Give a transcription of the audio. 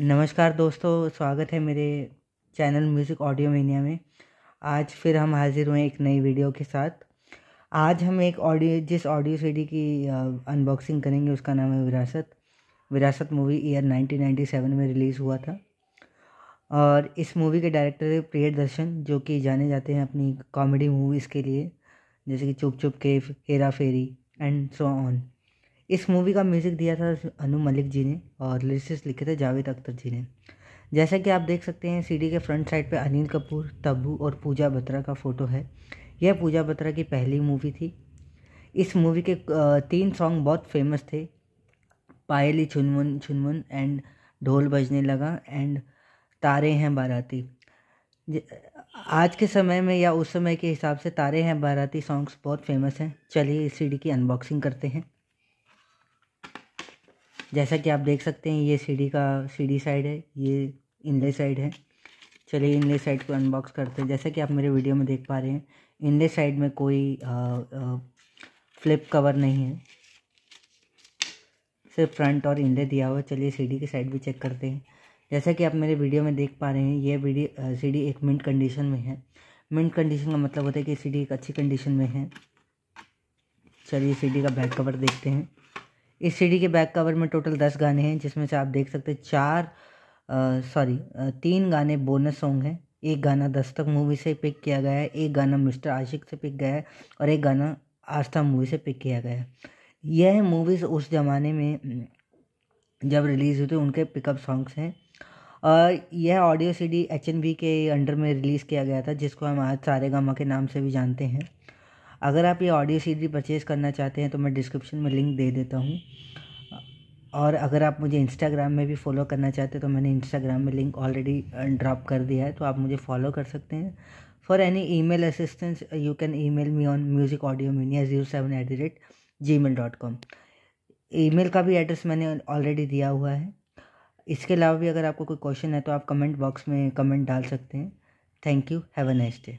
नमस्कार दोस्तों स्वागत है मेरे चैनल म्यूज़िक ऑडियो मीनिया में आज फिर हम हाजिर हुए एक नई वीडियो के साथ आज हम एक ऑडियो जिस ऑडियो सीडी की अनबॉक्सिंग करेंगे उसका नाम है विरासत विरासत मूवी ईयर 1997 में रिलीज़ हुआ था और इस मूवी के डायरेक्टर है प्रिय दर्शन जो कि जाने जाते हैं अपनी कॉमेडी मूवीज़ के लिए जैसे कि Chup Chup Ke Hera Pheri and so on इस मूवी का म्यूज़िक दिया था अनु मलिक जी ने और लिरिक्स लिखे थे जावेद अख्तर जी ने जैसा कि आप देख सकते हैं सीडी के फ्रंट साइड पे अनिल कपूर तब्बू और पूजा बत्रा का फ़ोटो है यह पूजा बत्रा की पहली मूवी थी इस मूवी के तीन सॉन्ग बहुत फेमस थे पायली चुनमुन चुनमुन एंड ढोल बजने लगा एंड तारे हैं बाराती आज के समय में या उस समय के हिसाब से तारे हैं बाराती सॉन्ग्स बहुत फेमस हैं चलिए इस सीडी की अनबॉक्सिंग करते हैं जैसा कि आप देख सकते हैं ये सीढ़ी का सीढ़ी साइड है ये इनले साइड है चलिए इनले साइड को अनबॉक्स करते हैं जैसा कि आप मेरे वीडियो में देख पा रहे हैं इनले साइड में कोई आ, आ, फ्लिप कवर नहीं है सिर्फ फ्रंट और इनले दिया हुआ चलिए सीढ़ी की साइड भी चेक करते हैं जैसा कि आप मेरे वीडियो में देख पा रहे हैं ये वीडियो सीढ़ी एक मिनट कंडीशन में है मिनट कंडीशन का मतलब होता है कि सीढ़ी एक अच्छी कंडीशन में है चलिए सीढ़ी का बैक कवर देखते हैं इस सीडी के बैक कवर में टोटल दस गाने हैं जिसमें से आप देख सकते हैं चार सॉरी तीन गाने बोनस सॉन्ग हैं एक गाना दस्तक मूवी से पिक किया गया है एक गाना मिस्टर आशिक से पिक गया है और एक गाना आस्था मूवी से पिक किया गया है यह मूवीज़ उस ज़माने में जब रिलीज़ हुई थी उनके पिकअप सॉन्ग्स हैं और यह ऑडियो सीडी एच के अंडर में रिलीज़ किया गया था जिसको हम आज सारे गामा के नाम से भी जानते हैं अगर आप ये ऑडियो सीडी परचेज़ करना चाहते हैं तो मैं डिस्क्रिप्शन में लिंक दे देता हूँ और अगर आप मुझे इंस्टाग्राम में भी फॉलो करना चाहते हैं तो मैंने इंस्टाग्राम में लिंक ऑलरेडी ड्रॉप कर दिया है तो आप मुझे फॉलो कर सकते हैं for any email assistance you can email me on music audio mania zero seven at the rate gmail dot com email का भी एड्रेस मैंने ऑलरेडी दिया हुआ है इसके अलावा भी अगर आपको कोई क्वेश्चन है तो आप कमेंट बॉक्स में कमेंट डाल सकते हैं thank you have a nice day